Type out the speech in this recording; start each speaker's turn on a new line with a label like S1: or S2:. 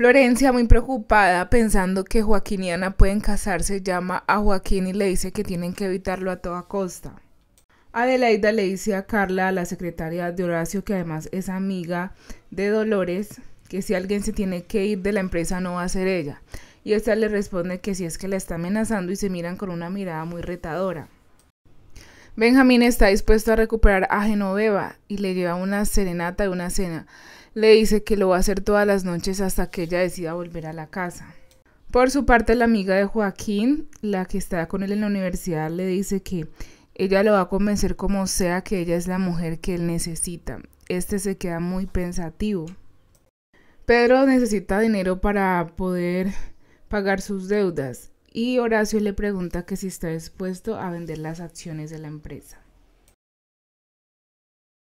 S1: Florencia, muy preocupada, pensando que Joaquín y Ana pueden casarse, llama a Joaquín y le dice que tienen que evitarlo a toda costa. Adelaida le dice a Carla, la secretaria de Horacio, que además es amiga de Dolores, que si alguien se tiene que ir de la empresa no va a ser ella. Y esta le responde que si es que la está amenazando y se miran con una mirada muy retadora. Benjamín está dispuesto a recuperar a Genoveva y le lleva una serenata y una cena. Le dice que lo va a hacer todas las noches hasta que ella decida volver a la casa. Por su parte, la amiga de Joaquín, la que está con él en la universidad, le dice que ella lo va a convencer como sea que ella es la mujer que él necesita. Este se queda muy pensativo. Pedro necesita dinero para poder pagar sus deudas y Horacio le pregunta que si está dispuesto a vender las acciones de la empresa.